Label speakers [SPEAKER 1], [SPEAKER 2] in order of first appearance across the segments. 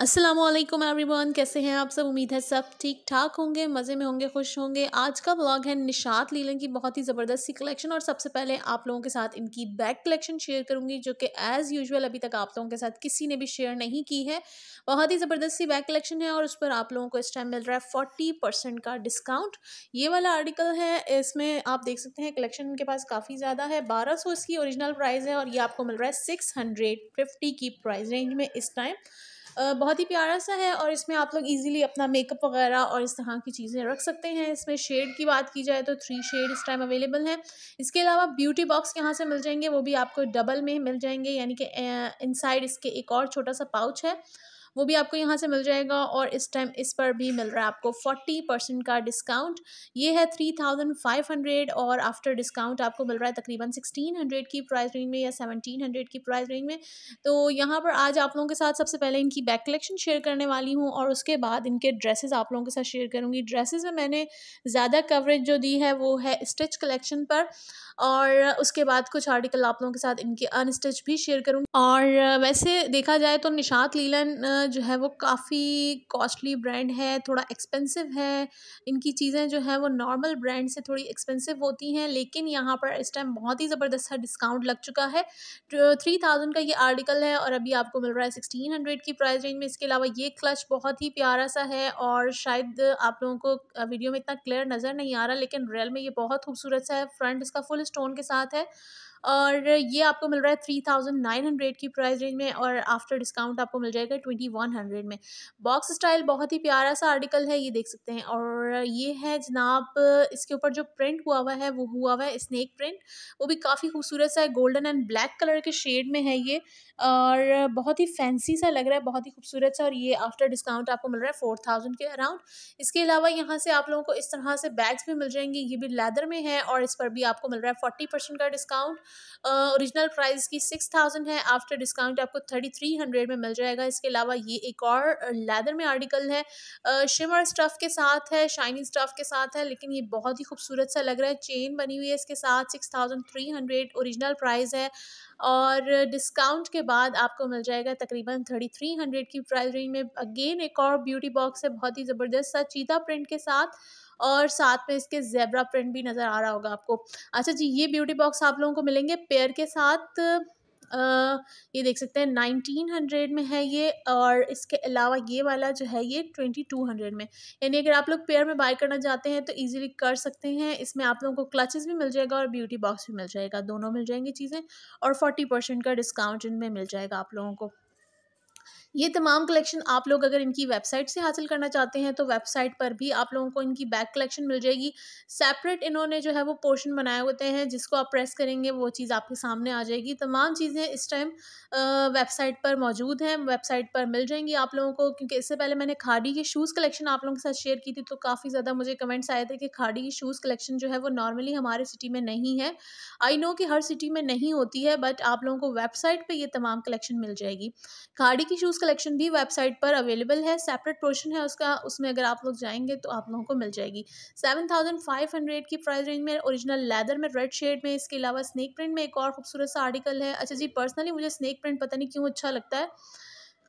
[SPEAKER 1] Aslam everyone कैसे हैं आप सब उम्मीद है सब ठीक ठाक होंगे मज़े में होंगे खुश होंगे आज का ब्लॉग है निशात लीलन की बहुत ही ज़बरदस्त सी कलेक्शन और सबसे पहले आप लोगों के साथ इनकी बैग कलेक्शन शेयर करूंगी जो कि एज़ यूजुअल अभी तक आप लोगों के साथ किसी ने भी शेयर नहीं की है बहुत ही ज़बरदस्त सी बैग कलेक्शन है और उस पर आप लोगों को इस टाइम मिल रहा है फोर्टी का डिस्काउंट ये वाला आर्टिकल है इसमें आप देख सकते हैं कलेक्शन इनके पास काफ़ी ज़्यादा है बारह इसकी औरिजिनल प्राइस है और ये आपको मिल रहा है सिक्स की प्राइस रेंज में इस टाइम बहुत ही प्यारा सा है और इसमें आप लोग इजीली अपना मेकअप वगैरह और इस तरह की चीज़ें रख सकते हैं इसमें शेड की बात की जाए तो थ्री शेड इस टाइम अवेलेबल हैं इसके अलावा ब्यूटी बॉक्स यहाँ से मिल जाएंगे वो भी आपको डबल में मिल जाएंगे यानी कि इनसाइड इसके एक और छोटा सा पाउच है वो भी आपको यहाँ से मिल जाएगा और इस टाइम इस पर भी मिल रहा है आपको फोर्टी परसेंट का डिस्काउंट ये है थ्री थाउजेंड फाइव हंड्रेड और आफ्टर डिस्काउंट आपको मिल रहा है तकरीबन सिक्सटीन हंड्रेड की प्राइस रेंज में या सेवनटीन हंड्रेड की प्राइस रेंज में तो यहाँ पर आज आप लोगों के साथ सबसे पहले इनकी बैक कलेक्शन शेयर करने वाली हूँ और उसके बाद इनके ड्रेसेज आप लोगों के साथ शेयर करूँगी ड्रेसेज में मैंने ज़्यादा कवरेज जो दी है वो है स्टिच कलेक्शन पर और उसके बाद कुछ आर्टिकल आप लोगों के साथ इनके अनस्टिच भी शेयर करूँगी और वैसे देखा जाए तो निशात लीलन जो है वो काफ़ी कॉस्टली ब्रांड है थोड़ा एक्सपेंसिव है इनकी चीज़ें जो है वो नॉर्मल ब्रांड से थोड़ी एक्सपेंसिव होती हैं लेकिन यहाँ पर इस टाइम बहुत ही ज़बरदस्त सा डिस्काउंट लग चुका है थ्री थाउजेंड का ये आर्टिकल है और अभी आपको मिल रहा है सिक्सटीन हंड्रेड की प्राइस रेंज में इसके अलावा ये क्लच बहुत ही प्यारा सा है और शायद आप लोगों को वीडियो में इतना क्लियर नज़र नहीं आ रहा लेकिन रियल में ये बहुत खूबसूरत सा है फ्रंट इसका फुल स्टोन के साथ है और ये आपको मिल रहा है थ्री थाउजेंड नाइन हंड्रेड की प्राइस रेंज में और आफ्टर डिस्काउंट आपको मिल जाएगा ट्वेंटी वन हंड्रेड में बॉक्स स्टाइल बहुत ही प्यारा सा आर्टिकल है ये देख सकते हैं और ये है जनाब इसके ऊपर जो प्रिंट हुआ हुआ है वो हुआ हुआ है स्नैक प्रिंट वो भी काफ़ी खूबसूरत सा है गोल्डन एंड ब्लैक कलर के शेड में है ये और बहुत ही फैंसी सा लग रहा है बहुत ही खूबसूरत सा और ये आफ्टर डिस्काउंट आपको मिल रहा है फोर थाउजेंड के अराउंड इसके अलावा यहाँ से आप लोगों को इस तरह से बैग्स भी मिल जाएंगे ये भी लेदर में है और इस पर भी आपको मिल रहा है फोर्टी परसेंट का डिस्काउंट ओरिजिनल प्राइस की सिक्स थाउजेंड है आफ्टर डिस्काउंट आपको थर्टी थ्री हंड्रेड में मिल जाएगा इसके अलावा ये एक और लेदर में आर्टिकल है शिमर स्टफ़ के साथ है शाइनिंग स्टफ़ के साथ है लेकिन ये बहुत ही खूबसूरत सा लग रहा है चेन बनी हुई है इसके साथ six thousand three hundred original price है और डिस्काउंट के बाद आपको मिल जाएगा तकरीबन थर्टी थ्री हंड्रेड की प्राइस रेंज में अगेन एक और ब्यूटी बॉक्स है बहुत ही ज़बरदस्त सा चीता प्रिंट के साथ और साथ में इसके जेबरा प्रिंट भी नज़र आ रहा होगा आपको अच्छा जी ये ब्यूटी बॉक्स आप लोगों को मिलेंगे पेयर के साथ आ, ये देख सकते हैं 1900 हंड्रेड में है ये और इसके अलावा ये वाला जो है ये ट्वेंटी टू हंड्रेड में यानी अगर आप लोग पेयर में बाय करना चाहते हैं तो इजीली कर सकते हैं इसमें आप लोगों को क्लचेस भी मिल जाएगा और ब्यूटी बॉक्स भी मिल जाएगा दोनों मिल जाएंगी चीज़ें और फोर्टी परसेंट का डिस्काउंट इनमें मिल जाएगा आप लोगों को ये तमाम कलेक्शन आप लोग अगर इनकी वेबसाइट से हासिल करना चाहते हैं तो वेबसाइट पर भी आप लोगों को इनकी बैक कलेक्शन मिल जाएगी सेपरेट इन्होंने जो है वो पोर्शन बनाए होते हैं जिसको आप प्रेस करेंगे वो चीज़ आपके सामने आ जाएगी तमाम चीज़ें इस टाइम वेबसाइट पर मौजूद हैं वेबसाइट पर मिल जाएंगी आप लोगों को क्योंकि इससे पहले मैंने खाड़ी के शूज़ कलेक्शन आप लोगों के साथ शेयर की थी तो काफ़ी ज़्यादा मुझे कमेंट्स आए थे कि खाड़ी की शूज़ कलेक्शन जो है वो नॉर्मली हमारे सिटी में नहीं है आई नो कि हर सिटी में नहीं होती है बट आप लोगों को वेबसाइट पर यह तमाम कलेक्शन मिल जाएगी खाड़ी की शूज़ कलेक्शन भी वेबसाइट पर अवेलेबल है सेपरेट पोर्शन है उसका उसमें अगर आप लोग जाएंगे तो आप लोगों को मिल जाएगी सेवन थाउजेंड फाइव हंड्रेड की प्राइस रेंज में ओरिजिनल लेदर में रेड शेड में इसके अलावा स्नेक प्रिंट में एक और खूबसूरत सा आर्टिकल है अच्छा जी पर्सनली मुझे स्नेक प्रिंट पता नहीं क्यों अच्छा लगता है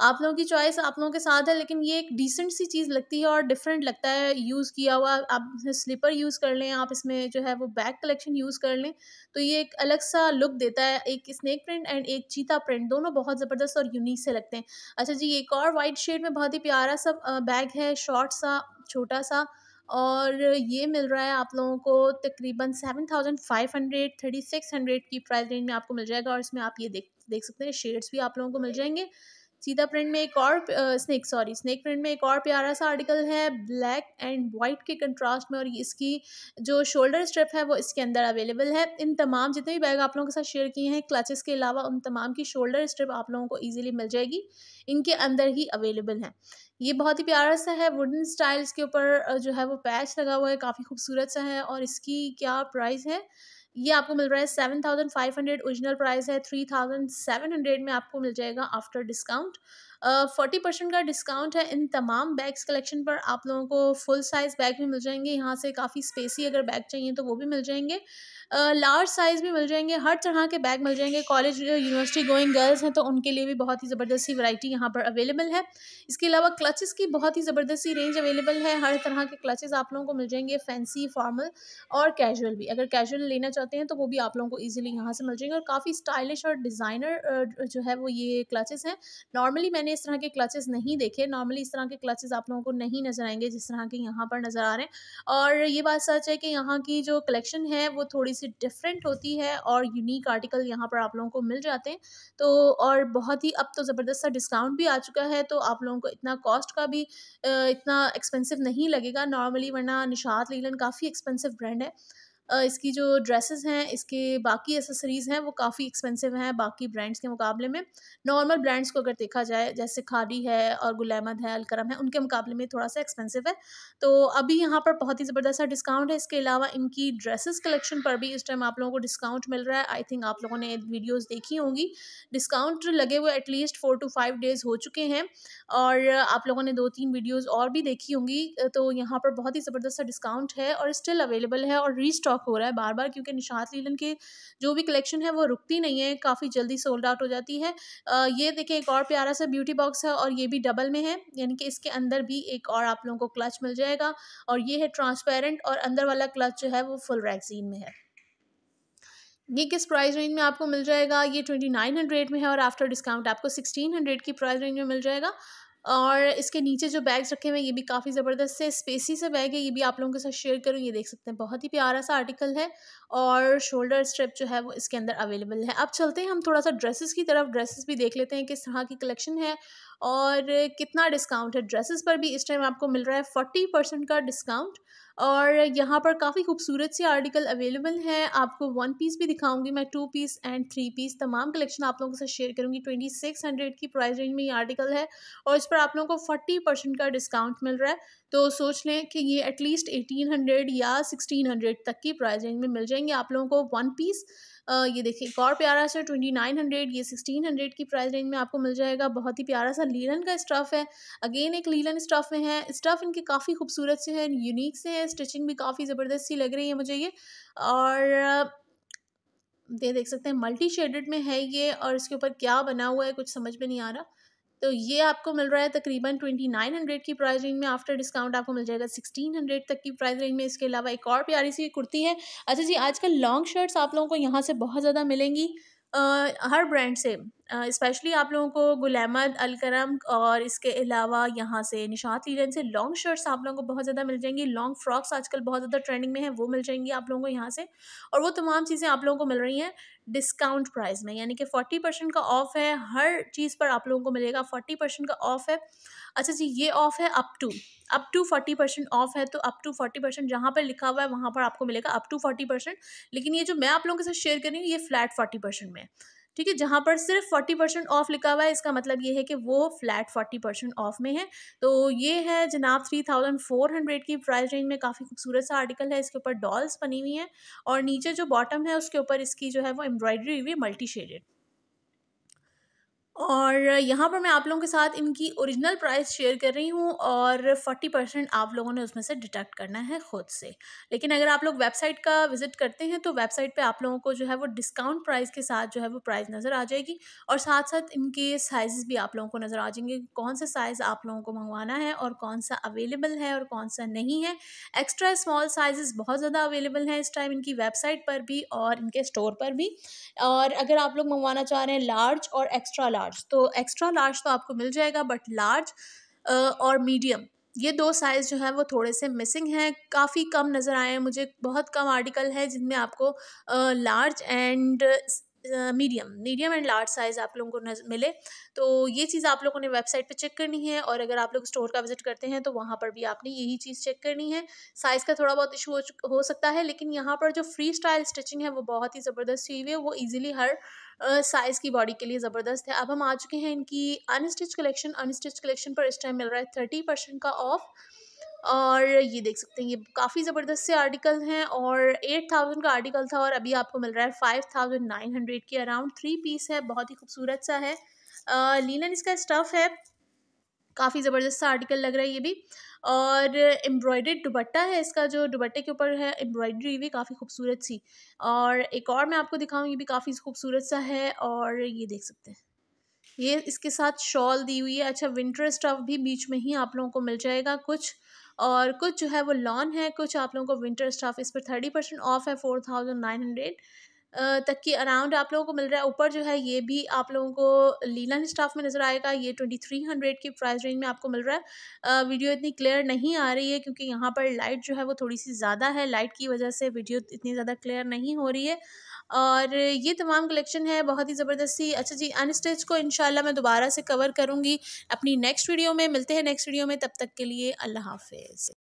[SPEAKER 1] आप लोगों की चॉइस आप लोगों के साथ है लेकिन ये एक डिसेंट सी चीज़ लगती है और डिफरेंट लगता है यूज़ किया हुआ आप स्लीपर यूज़ कर लें आप इसमें जो है वो बैक कलेक्शन यूज़ कर लें तो ये एक अलग सा लुक देता है एक स्नैक प्रिंट एंड एक चीता प्रिंट दोनों बहुत ज़बरदस्त और यूनिक से लगते हैं अच्छा जी एक और वाइट शेड में बहुत ही प्यारा सा बैग है शॉर्ट सा छोटा सा और ये मिल रहा है आप लोगों को तकरीबन seven thousand five hundred thirty six hundred की प्राइस रेंज में आपको मिल जाएगा और इसमें आप ये देख देख सकते हैं शेड्स भी आप लोगों को मिल जाएंगे सीधा प्रिंट में एक और स्नैक सॉरी स्नैक प्रिंट में एक और प्यारा सा आर्टिकल है ब्लैक एंड वाइट के कंट्रास्ट में और इसकी जो शोल्डर स्ट्रिप है वो इसके अंदर अवेलेबल है इन तमाम जितने भी बैग आप लोगों के साथ शेयर किए हैं क्लचेस के अलावा उन तमाम की शोल्डर स्ट्रिप आप लोगों को ईजिली मिल जाएगी इनके अंदर ही अवेलेबल हैं ये बहुत ही प्यारा सा है वुडन स्टाइल्स के ऊपर जो है वो पैच लगा हुआ है काफ़ी खूबसूरत सा है और इसकी क्या प्राइस है ये आपको मिल रहा है seven thousand five hundred original price है थ्री थाउजेंड सेवन हंड्रेड में आपको मिल जाएगा आफ्टर डिस्काउंट फोर्टी परसेंट का डिस्काउंट है इन तमाम बैग्स कलेक्शन पर आप लोगों को फुल साइज़ बैग भी मिल जाएंगे यहाँ से काफ़ी स्पेसी अगर बैग चाहिए तो वो भी मिल जाएंगे लार्ज साइज़ भी मिल जाएंगे हर तरह के बैग मिल जाएंगे कॉलेज यूनिवर्सिटी गोइंग गर्ल्स हैं तो उनके लिए भी बहुत ही ज़बरदस्त सी वैरायटी यहाँ पर अवेलेबल है इसके अलावा क्लचेस की बहुत ही ज़बरदस्त सी रेंज अवेलेबल है हर तरह के क्लचेस आप लोगों को मिल जाएंगे फैंसी फॉर्मल और कैजुअल भी अगर कैजुअल लेना चाहते हैं तो वो भी आप लोगों को ईजिली यहाँ से मिल जाएंगे और काफ़ी स्टाइलिश और डिज़ाइनर जो है वो ये क्लचेस हैं नॉर्मली मैंने इस तरह के क्लचेस नहीं देखे नॉर्मली इस तरह के क्लचेस आप लोगों को नहीं नज़र आएंगे जिस तरह के यहाँ पर नज़र आ रहे हैं और ये बात सच है कि यहाँ की जो कलेक्शन है वो थोड़ी सी से डिफरेंट होती है और यूनिक आर्टिकल यहाँ पर आप लोगों को मिल जाते हैं तो और बहुत ही अब तो ज़बरदस्त सा डिस्काउंट भी आ चुका है तो आप लोगों को इतना कॉस्ट का भी इतना एक्सपेंसिव नहीं लगेगा नॉर्मली वरना निशात लीलन काफ़ी एक्सपेंसिव ब्रांड है इसकी जो ड्रेसेस हैं इसके बाकी एसेसरीज़ हैं वो काफ़ी एक्सपेंसिव हैं बाकी ब्रांड्स के मुकाबले में नॉर्मल ब्रांड्स को अगर देखा जाए जैसे खादी है और गुलैमद है अलकरम है उनके मुकाबले में थोड़ा सा एक्सपेंसिव है तो अभी यहाँ पर बहुत ही ज़बरदस्त सा डिस्काउंट है इसके अलावा इनकी ड्रेसेस कलेक्शन पर भी इस टाइम आप लोगों को डिस्काउंट मिल रहा है आई थिंक आप लोगों ने वीडियोज़ देखी होंगी डिस्काउंट लगे हुए at least four two five days हो चुके हैं और आप लोगों ने दो तीन वीडियोज़ और भी देखी होंगी तो यहाँ पर बहुत ही ज़बरदस्त सा डिस्काउंट है और स्टिल अवेलेबल है और रीस्टॉक हो रहा है बार बार क्योंकि निशात लीलन के जो भी कलेक्शन है वो रुकती नहीं है काफ़ी जल्दी सोल्ड आउट हो जाती है ये देखें एक और प्यारा सा ब्यूटी बॉक्स है और ये भी डबल में है यानी कि इसके अंदर भी एक और आप लोगों को क्लच मिल जाएगा और ये है ट्रांसपेरेंट और अंदर वाला क्लच जो है वो फुल रैगजीन में है ये किस प्राइस रेंज में आपको मिल जाएगा ये ट्वेंटी नाइन हंड्रेड में है और आफ्टर डिस्काउंट आपको सिक्सटीन हंड्रेड की प्राइस रेंज में मिल जाएगा और इसके नीचे जो बैग्स रखे हुए हैं ये भी काफ़ी ज़बरदस्त से स्पेसी से बैग है ये भी आप लोगों के साथ शेयर करूँ ये देख सकते हैं बहुत ही प्यारा सा आर्टिकल है और शोल्डर स्ट्रिप जो है वो इसके अंदर अवेलेबल है अब चलते हैं हम थोड़ा सा ड्रेसेस की तरफ ड्रेसेस भी देख लेते हैं किस तरह की कलेक्शन है और कितना डिस्काउंट है ड्रेसेस पर भी इस टाइम आपको मिल रहा है फोर्टी परसेंट का डिस्काउंट और यहाँ पर काफ़ी खूबसूरत से आर्टिकल अवेलेबल हैं आपको वन पीस भी दिखाऊंगी मैं two piece and three piece तमाम कलेक्शन आप लोगों के साथ शेयर करूँगी ट्वेंटी सिक्स हंड्रेड की प्राइस रेंज में ये आर्टिकल है और इस पर आप लोगों को फोर्टी परसेंट का डिस्काउंट मिल रहा है तो सोच लें कि ये एटलीस्ट एटीन हंड्रेड या सिक्सटीन हंड्रेड तक की प्राइस रेंज में मिल जाएंगे आप लोगों को वन पीस ये देखिए एक और प्यारा सा ट्वेंटी नाइन हंड्रेड ये सिक्सटीन हंड्रेड की प्राइस रेंज में आपको मिल जाएगा बहुत ही प्यारा सा लीलन का स्टफ़ है अगेन एक लीलन स्टफ़ में है स्टफ़ इनके काफ़ी खूबसूरत से हैं यूनिक से हैं स्टिचिंग भी काफ़ी ज़बरदस्त सी लग रही है मुझे ये और ये देख सकते हैं मल्टी शेडेड में है ये और इसके ऊपर क्या बना हुआ है कुछ समझ में नहीं आ रहा तो ये आपको मिल रहा है तकरीबन ट्वेंटी नाइन हंड्रेड की प्राइस रेंज में आफ्टर डिस्काउंट आपको मिल जाएगा सिक्सटीन हंड्रेड तक की प्राइस रेंज में इसके अलावा एक और प्यारी सी कुर्ती है अच्छा जी आजकल लॉन्ग शर्ट्स आप लोगों को यहाँ से बहुत ज़्यादा मिलेंगी आ, हर ब्रांड से स्पेशली आप लोगों को गुल अहमद अलकरम और इसके अलावा यहाँ से निशात लीलन से लॉन्ग शर्ट्स आप लोगों को बहुत ज़्यादा मिल जाएंगी लॉन्ग फ्रॉक्स आजकल बहुत ज़्यादा ट्रेंडिंग में है वो मिल जाएंगी आप लोगों को यहाँ से और वो तमाम चीज़ें आप लोगों को मिल रही हैं डिस्काउंट प्राइस में यानी कि फोर्टी परसेंट का ऑफ है हर चीज़ पर आप लोगों को मिलेगा फोर्टी परसेंट का ऑफ है अच्छा जी ये ऑफ है up to up to forty percent off है तो अप टू फोर्टी परसेंट जहाँ पर लिखा हुआ है वहाँ पर आपको मिलेगा अप टू फोर्टी परसेंट लेकिन ये जो मैं आप लोगों के साथ शेयर कर रही हूँ ये फ्लैट फोर्टी परसेंट में है ठीक है जहाँ पर सिर्फ फोर्टी परसेंट ऑफ लिखा हुआ है इसका मतलब ये है कि वो फ्लैट फोर्टी परसेंट ऑफ में है तो ये है जनाब थ्री थाउजेंड फोर हंड्रेड की प्राइस रेंज में काफ़ी खूबसूरत सा आर्टिकल है इसके ऊपर डॉल्स बनी हुई हैं और नीचे जो बॉटम है उसके ऊपर इसकी जो है वो एम्ब्रॉयडरी हुई है मल्टी शेडेड और यहाँ पर मैं आप लोगों के साथ इनकी ओरिजिनल प्राइस शेयर कर रही हूँ और 40 परसेंट आप लोगों ने उसमें से डिटेक्ट करना है ख़ुद से लेकिन अगर आप लोग वेबसाइट का विज़िट करते हैं तो वेबसाइट पे आप लोगों को जो है वो डिस्काउंट प्राइस के साथ जो है वो प्राइस नज़र आ जाएगी और साथ साथ इनके साइज़ भी आप लोगों को नज़र आ जाएंगे कौन सा साइज़ आप लोगों को मंगवाना है और कौन सा अवेलेबल है और कौन सा नहीं है एक्स्ट्रा स्मॉल साइज़ बहुत ज़्यादा अवेलेबल हैं इस टाइम इनकी वेबसाइट पर भी और इनके स्टोर पर भी और अगर आप लोग मंगवाना चाह रहे हैं लार्ज और एक्स्ट्रा लार्ज तो एक्स्ट्रा लार्ज तो आपको मिल जाएगा बट लार्ज और मीडियम ये दो साइज़ जो है वो थोड़े से मिसिंग हैं काफ़ी कम नज़र आए हैं मुझे बहुत कम आर्टिकल है जिनमें आपको large and medium medium and large size आप लोगों को मिले तो ये चीज़ आप लोगों ने वेबसाइट पे चेक करनी है और अगर आप लोग स्टोर का विज़िट करते हैं तो वहाँ पर भी आपने यही चीज़ चेक करनी है साइज़ का थोड़ा बहुत इशू हो सकता है लेकिन यहाँ पर जो फ्री स्टाइल स्टिचिंग है वो बहुत ही ज़बरदस्त हुई हुई है वो ईजिली हर साइज़ की बॉडी के लिए ज़बरदस्त है अब हम आ चुके हैं इनकी अनस्टिच कलेक्शन अनस्टिच कलेक्शन पर इस टाइम मिल रहा है थर्टी परसेंट का ऑफ़ और ये देख सकते हैं ये काफ़ी ज़बरदस्त से आर्टिकल हैं और एट थाउजेंड का आर्टिकल था और अभी आपको मिल रहा है फाइव थाउजेंड नाइन हंड्रेड के अराउंड थ्री पीस है बहुत ही खूबसूरत सा है लीलन इसका स्टफ़ है काफ़ी ज़बरदस्त सा आर्टिकल लग रहा है ये भी और एम्ब्रॉयडर्ड दुबट्टा है इसका जो दुबट्टे के ऊपर है एम्ब्रॉयडरी भी काफ़ी खूबसूरत सी और एक और मैं आपको दिखाऊँ ये भी काफ़ी खूबसूरत सा है और ये देख सकते हैं ये इसके साथ शॉल दी हुई है अच्छा विंटर स्टफ भी बीच में ही आप लोगों को मिल जाएगा कुछ और कुछ जो है वो लॉन है कुछ आप लोगों को विंटर स्टफ इस पर थर्टी परसेंट ऑफ है फोर थाउजेंड नाइन हंड्रेड तक की अराउंड आप लोगों को मिल रहा है ऊपर जो है ये भी आप लोगों को लीलन स्टाफ में नज़र आएगा ये ट्वेंटी थ्री हंड्रेड की प्राइस रेंज में आपको मिल रहा है वीडियो इतनी क्लियर नहीं आ रही है क्योंकि यहाँ पर लाइट जो है वो थोड़ी सी ज़्यादा है लाइट की वजह से वीडियो इतनी ज़्यादा क्लियर नहीं हो रही है और ये तमाम कलेक्शन है बहुत ही ज़बरदस्ती अच्छा जी अनस्टिच को इनशाला मैं दोबारा से कवर करूँगी अपनी नेक्स्ट वीडियो में मिलते हैं नेक्स्ट वीडियो में तब तक के लिए अल्लाह हाफिज़